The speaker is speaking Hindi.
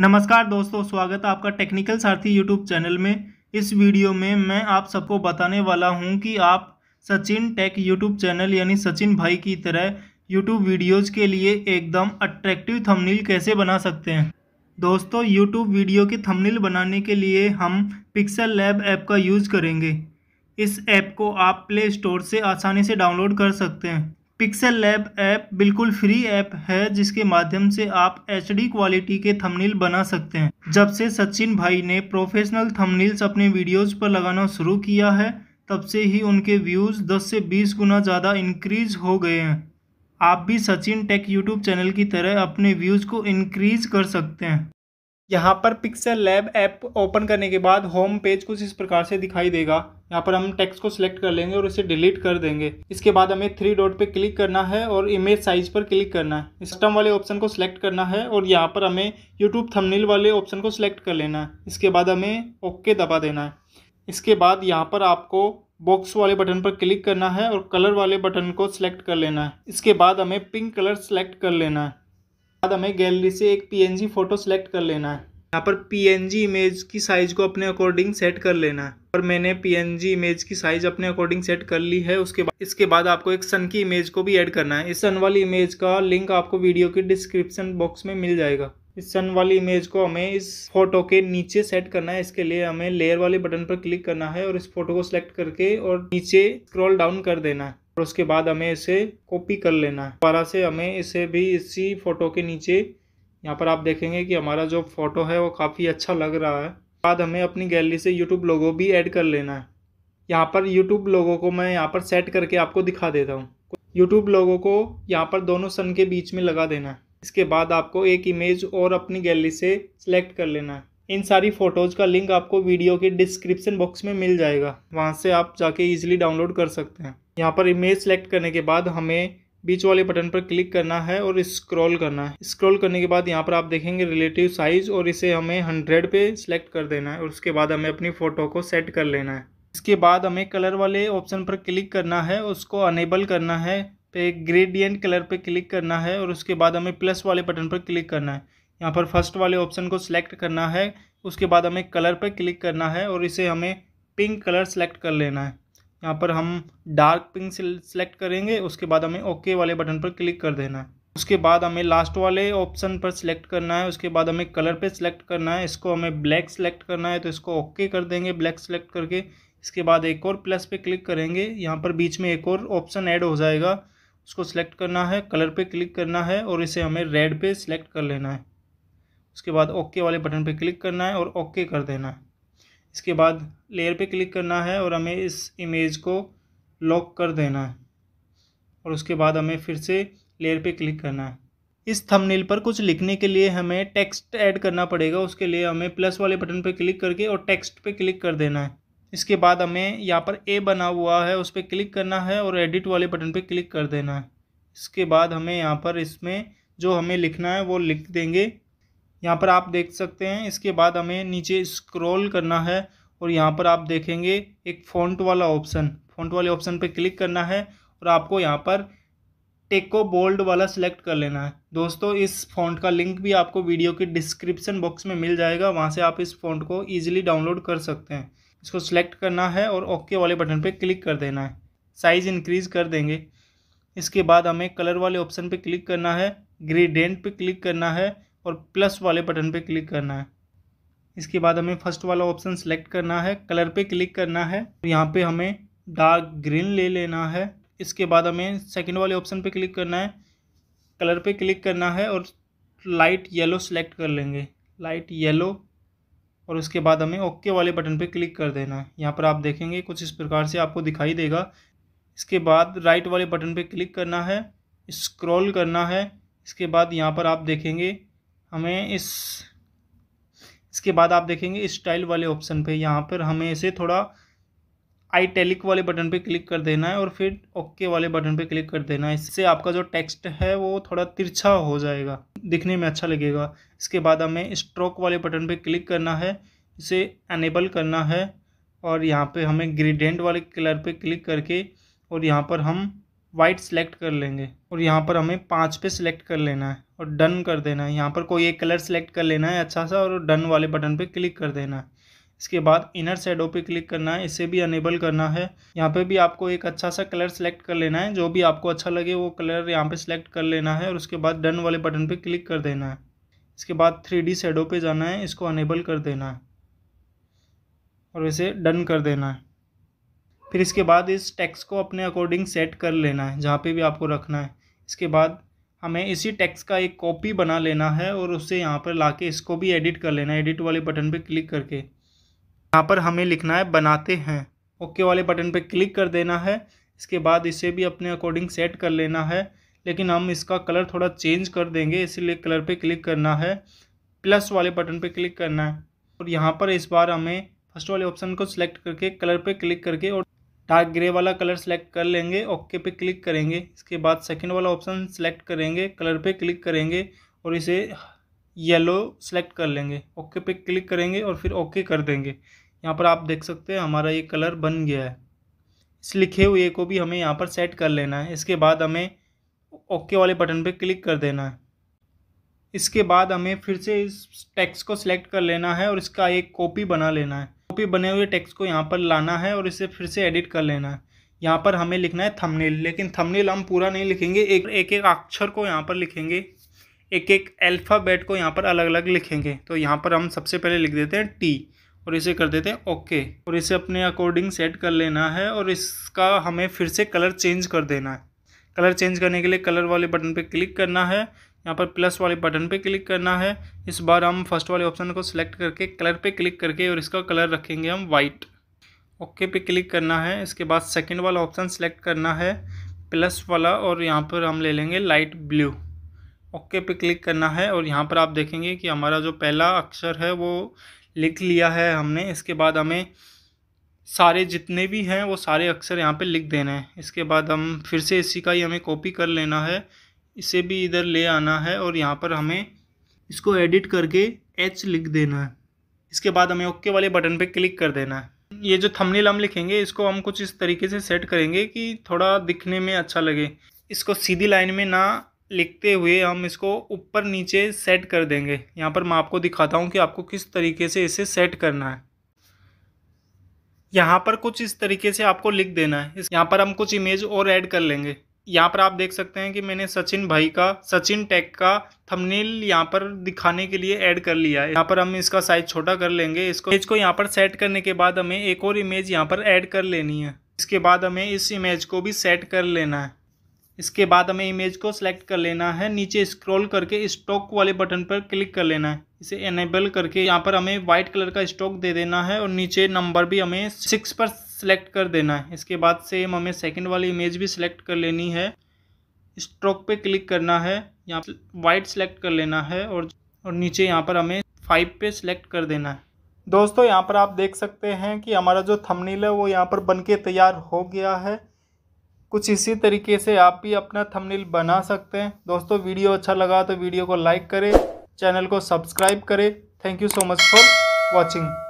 नमस्कार दोस्तों स्वागत है आपका टेक्निकल सारथी यूट्यूब चैनल में इस वीडियो में मैं आप सबको बताने वाला हूं कि आप सचिन टेक यूट्यूब चैनल यानी सचिन भाई की तरह यूट्यूब वीडियोज़ के लिए एकदम अट्रैक्टिव थंबनेल कैसे बना सकते हैं दोस्तों यूट्यूब वीडियो की थंबनेल बनाने के लिए हम पिक्सल लैब ऐप का यूज़ करेंगे इस ऐप को आप प्ले स्टोर से आसानी से डाउनलोड कर सकते हैं पिक्सल लैब ऐप बिल्कुल फ्री ऐप है जिसके माध्यम से आप एच क्वालिटी के थंबनेल बना सकते हैं जब से सचिन भाई ने प्रोफेशनल थंबनेल्स अपने वीडियोस पर लगाना शुरू किया है तब से ही उनके व्यूज़ 10 से 20 गुना ज़्यादा इंक्रीज हो गए हैं आप भी सचिन टेक यूट्यूब चैनल की तरह अपने व्यूज़ को इंक्रीज कर सकते हैं यहाँ पर पिक्सल लैब ऐप ओपन करने के बाद होम पेज कुछ इस प्रकार से दिखाई देगा यहाँ पर हम टेक्स्ट को सिलेक्ट कर लेंगे और इसे डिलीट कर देंगे इसके बाद हमें थ्री डॉट पे क्लिक करना है और इमेज साइज पर क्लिक करना है सिस्टम वाले ऑप्शन को सिलेक्ट करना है और यहाँ पर हमें यूट्यूब थमनील वाले ऑप्शन को सिलेक्ट कर लेना है इसके बाद हमें ओके दबा देना है इसके बाद यहाँ पर आपको बॉक्स वाले बटन पर क्लिक करना है और कलर वाले बटन को सिलेक्ट कर लेना है इसके बाद हमें पिंक कलर सेलेक्ट कर लेना है बाद हमें गैलरी से एक पीएनजी फ़ोटो सेलेक्ट कर लेना है यहाँ पर पीएनजी इमेज की साइज़ को अपने अकॉर्डिंग सेट कर लेना है और मैंने पीएनजी इमेज की साइज़ अपने अकॉर्डिंग सेट कर ली है उसके बाद इसके बाद आपको एक सन की इमेज को भी ऐड करना है इस सन वाली इमेज का लिंक आपको वीडियो के डिस्क्रिप्शन बॉक्स में मिल जाएगा इस सन वाली इमेज को हमें इस फोटो के नीचे सेट करना है इसके लिए हमें लेयर वाले बटन पर क्लिक करना है और इस फोटो को सिलेक्ट करके और नीचे स्क्रॉल डाउन कर देना है और उसके बाद हमें इसे कॉपी कर लेना है दोबारा से हमें इसे भी इसी फ़ोटो के नीचे यहाँ पर आप देखेंगे कि हमारा जो फ़ोटो है वो काफ़ी अच्छा लग रहा है बाद हमें अपनी गैलरी से यूट्यूब लोगो भी ऐड कर लेना है यहाँ पर यूट्यूब लोगो को मैं यहाँ पर सेट करके आपको दिखा देता हूँ यूट्यूब लोगो को यहाँ पर दोनों सन के बीच में लगा देना है इसके बाद आपको एक इमेज और अपनी गैलरी से सिलेक्ट कर लेना है इन सारी फ़ोटोज़ का लिंक आपको वीडियो के डिस्क्रिप्शन बॉक्स में मिल जाएगा वहाँ से आप जाके ईजिली डाउनलोड कर सकते हैं यहाँ पर इमेज सेलेक्ट करने के बाद हमें बीच वाले बटन पर क्लिक करना है और स्क्रॉल करना है स्क्रॉल करने के बाद यहाँ पर आप देखेंगे रिलेटिव साइज़ और इसे हमें हंड्रेड पे सिलेक्ट कर देना है और उसके बाद हमें अपनी फ़ोटो को सेट कर लेना है इसके बाद हमें कलर वाले ऑप्शन पर क्लिक करना है उसको अनेबल करना है पे ग्रेडियंट कलर पर क्लिक करना है और उसके बाद हमें प्लस वाले बटन पर क्लिक करना है यहाँ पर फर्स्ट वाले ऑप्शन को सिलेक्ट करना है उसके बाद हमें कलर पर क्लिक करना है और इसे हमें पिंक कलर सेलेक्ट कर लेना है यहाँ पर हम डार्क पिंक सेलेक्ट करेंगे उसके बाद हमें ओके वाले बटन पर क्लिक कर देना है उसके बाद हमें लास्ट वाले ऑप्शन पर सिलेक्ट करना है उसके बाद हमें कलर पर सिलेक्ट करना है इसको हमें ब्लैक सेलेक्ट करना है तो इसको ओके कर देंगे ब्लैक सेलेक्ट करके इसके बाद एक और प्लस पे क्लिक करेंगे यहाँ पर बीच में एक और ऑप्शन ऐड हो जाएगा उसको सिलेक्ट करना है कलर पे क्लिक करना है और इसे हमें रेड पे सिलेक्ट कर लेना है उसके बाद ओके वाले बटन पे क्लिक करना है और ओके कर देना है इसके बाद लेयर पे क्लिक करना है और हमें इस इमेज को लॉक कर देना है और उसके बाद हमें फिर से लेयर पे क्लिक करना है इस थंबनेल पर कुछ लिखने के लिए हमें टेक्स्ट ऐड करना पड़ेगा उसके लिए हमें प्लस वाले बटन पर क्लिक करके और टेक्स्ट पर क्लिक कर देना है इसके बाद हमें यहाँ पर ए बना हुआ है उस पर क्लिक करना है और एडिट वाले बटन पर क्लिक कर देना है इसके बाद हमें यहाँ पर इसमें जो हमें लिखना है वो लिख देंगे यहाँ पर आप देख सकते हैं इसके बाद हमें नीचे स्क्रॉल करना है और यहाँ पर आप देखेंगे एक फ़ॉन्ट वाला ऑप्शन फ़ॉन्ट वाले ऑप्शन पर क्लिक करना है और आपको यहाँ पर टेको बोल्ड वाला सिलेक्ट कर लेना है दोस्तों इस फ़ॉन्ट का लिंक भी आपको वीडियो के डिस्क्रिप्शन बॉक्स में मिल जाएगा वहाँ से आप इस फ़ॉन्ट को ईजिली डाउनलोड कर सकते हैं इसको सिलेक्ट करना है और ओके वाले बटन पर क्लिक कर देना है साइज़ इंक्रीज़ कर देंगे इसके बाद हमें कलर वाले ऑप्शन पर क्लिक करना है ग्रेडेंट पर क्लिक करना है और प्लस वाले बटन पे क्लिक करना है इसके बाद हमें फर्स्ट वाला ऑप्शन सेलेक्ट करना है कलर पे क्लिक करना है तो यहाँ पे हमें डार्क ग्रीन ले लेना है इसके बाद हमें सेकंड वाले ऑप्शन पे क्लिक करना है कलर पे क्लिक करना है और लाइट येलो सेलेक्ट कर लेंगे लाइट येलो और उसके बाद हमें ओके वाले बटन पे क्लिक कर देना है यहाँ पर आप देखेंगे कुछ इस प्रकार से आपको दिखाई देगा इसके बाद राइट वाले बटन पे क्लिक करना है स्क्रॉल करना है इसके बाद यहाँ पर आप देखेंगे हमें इस इसके बाद आप देखेंगे स्टाइल वाले ऑप्शन पे यहाँ पर हमें इसे थोड़ा आईटेलिक वाले बटन पे क्लिक कर देना है और फिर ओके वाले बटन पे क्लिक कर देना है इससे आपका जो टेक्स्ट है वो थोड़ा तिरछा हो जाएगा दिखने में अच्छा लगेगा इसके बाद हमें स्ट्रोक वाले बटन पे क्लिक करना है इसे एनेबल करना है और यहाँ पे हमें ग्रेडेंट वाले कलर पे क्लिक करके और यहाँ पर हम वाइट सेलेक्ट कर लेंगे और यहाँ पर हमें पाँच पे सिलेक्ट कर लेना है और डन कर देना है यहाँ पर कोई एक कलर सेलेक्ट कर लेना है अच्छा सा और डन वाले बटन पे क्लिक कर देना है इसके बाद इनर शेडो पे क्लिक करना है इसे भी अनेबल करना है यहाँ पे भी आपको एक अच्छा सा कलर सेलेक्ट कर लेना है जो भी आपको अच्छा लगे वो कलर यहाँ पर सेलेक्ट कर लेना है और उसके बाद डन वाले बटन पर क्लिक कर देना है इसके बाद थ्री डी पे जाना है इसको अनेबल कर देना है और इसे डन कर देना है फिर इसके बाद इस टैक्स को अपने अकॉर्डिंग सेट कर लेना है जहाँ पे भी आपको रखना है इसके बाद हमें इसी टैक्स का एक कॉपी बना लेना है और उसे यहाँ पर ला के इसको भी एडिट कर लेना है एडिट वाले बटन पर क्लिक करके यहाँ पर हमें लिखना है बनाते हैं ओके वाले बटन पर क्लिक कर देना है इसके बाद इसे भी अपने अकॉर्डिंग सेट कर लेना है लेकिन हम इसका कलर थोड़ा चेंज कर देंगे इसीलिए कलर पे क्लिक करना है प्लस वाले बटन पे क्लिक करना है और यहाँ पर इस बार हमें फर्स्ट वाले ऑप्शन को सिलेक्ट करके कलर पे क्लिक करके और डार्क ग्रे वाला कलर सेलेक्ट कर लेंगे ओके पे क्लिक करेंगे इसके बाद सेकंड वाला ऑप्शन सेलेक्ट करेंगे कलर पे क्लिक करेंगे और इसे येलो सेलेक्ट कर लेंगे ओके पे क्लिक करेंगे और फिर ओके कर देंगे यहाँ पर आप देख सकते हैं हमारा ये कलर बन गया है इस लिखे हुए को भी हमें यहाँ पर सेट कर लेना है इसके बाद हमें ओके वाले बटन पर क्लिक कर देना है इसके बाद हमें फिर से इस टेक्स्ट को सिलेक्ट कर लेना है और इसका एक कॉपी बना लेना है कॉपी बने हुए टेक्स्ट को यहाँ पर लाना है और इसे फिर से एडिट कर लेना है यहाँ पर हमें लिखना है थंबनेल लेकिन थंबनेल हम पूरा नहीं लिखेंगे एक एक एक अक्षर को यहाँ पर लिखेंगे एक एक अल्फ़ाबेट को यहाँ पर अलग अलग लिखेंगे तो यहाँ पर हम सबसे पहले लिख देते हैं टी और इसे कर देते हैं ओके और इसे अपने अकॉर्डिंग सेट कर लेना है और इसका हमें फिर से कलर चेंज कर देना है कलर चेंज करने के लिए कलर वाले बटन पर क्लिक करना है यहाँ पर प्लस वाले बटन पे क्लिक करना है इस बार हम फर्स्ट वाले ऑप्शन को सिलेक्ट करके कलर पे क्लिक करके और इसका कलर रखेंगे हम वाइट ओके पे क्लिक करना है इसके बाद सेकंड वाला ऑप्शन सिलेक्ट करना है प्लस वाला और यहाँ पर हम ले लेंगे लाइट ब्लू ओके पे क्लिक करना है और यहाँ पर आप देखेंगे कि हमारा जो पहला अक्षर है वो लिख लिया है हमने इसके बाद हमें सारे जितने भी हैं वो सारे अक्षर यहाँ पे लिख देने हैं इसके बाद हम फिर से इसी का ही हमें कॉपी कर लेना है इसे भी इधर ले आना है और यहाँ पर हमें इसको एडिट करके एच लिख देना है इसके बाद हमें ओके वाले बटन पर क्लिक कर देना है ये जो थंबनेल हम लिखेंगे इसको हम कुछ इस तरीके से सेट करेंगे कि थोड़ा दिखने में अच्छा लगे इसको सीधी लाइन में ना लिखते हुए हम इसको ऊपर नीचे सेट कर देंगे यहाँ पर मैं आपको दिखाता हूँ कि आपको किस तरीके से इसे सेट करना है यहाँ पर कुछ इस तरीके से आपको लिख देना है यहाँ पर हम कुछ इमेज और ऐड कर लेंगे यहाँ पर आप देख सकते हैं कि मैंने सचिन भाई का सचिन टेक का थंबनेल यहाँ पर दिखाने के लिए ऐड कर लिया है यहाँ पर हम इसका साइज छोटा कर लेंगे इसको इमेज को यहाँ पर सेट करने के बाद हमें एक और इमेज यहाँ पर ऐड कर लेनी है इसके बाद हमें इस इमेज को भी सेट कर लेना है इसके बाद हमें इमेज को सेलेक्ट कर लेना है नीचे स्क्रॉल करके स्टॉक वाले बटन पर क्लिक कर लेना है इसे एनेबल करके यहाँ पर हमें व्हाइट कलर का स्टॉक दे देना है और नीचे नंबर भी हमें सिक्स पर सेलेक्ट कर देना है इसके बाद सेम हमें सेकंड वाली इमेज भी सिलेक्ट कर लेनी है स्ट्रोक पे क्लिक करना है यहाँ वाइट सेलेक्ट कर लेना है और और नीचे यहाँ पर हमें फाइव पे सिलेक्ट कर देना है दोस्तों यहाँ पर आप देख सकते हैं कि हमारा जो थमनील है वो यहाँ पर बन के तैयार हो गया है कुछ इसी तरीके से आप भी अपना थमनील बना सकते हैं दोस्तों वीडियो अच्छा लगा तो वीडियो को लाइक करें चैनल को सब्सक्राइब करें thank you so much for watching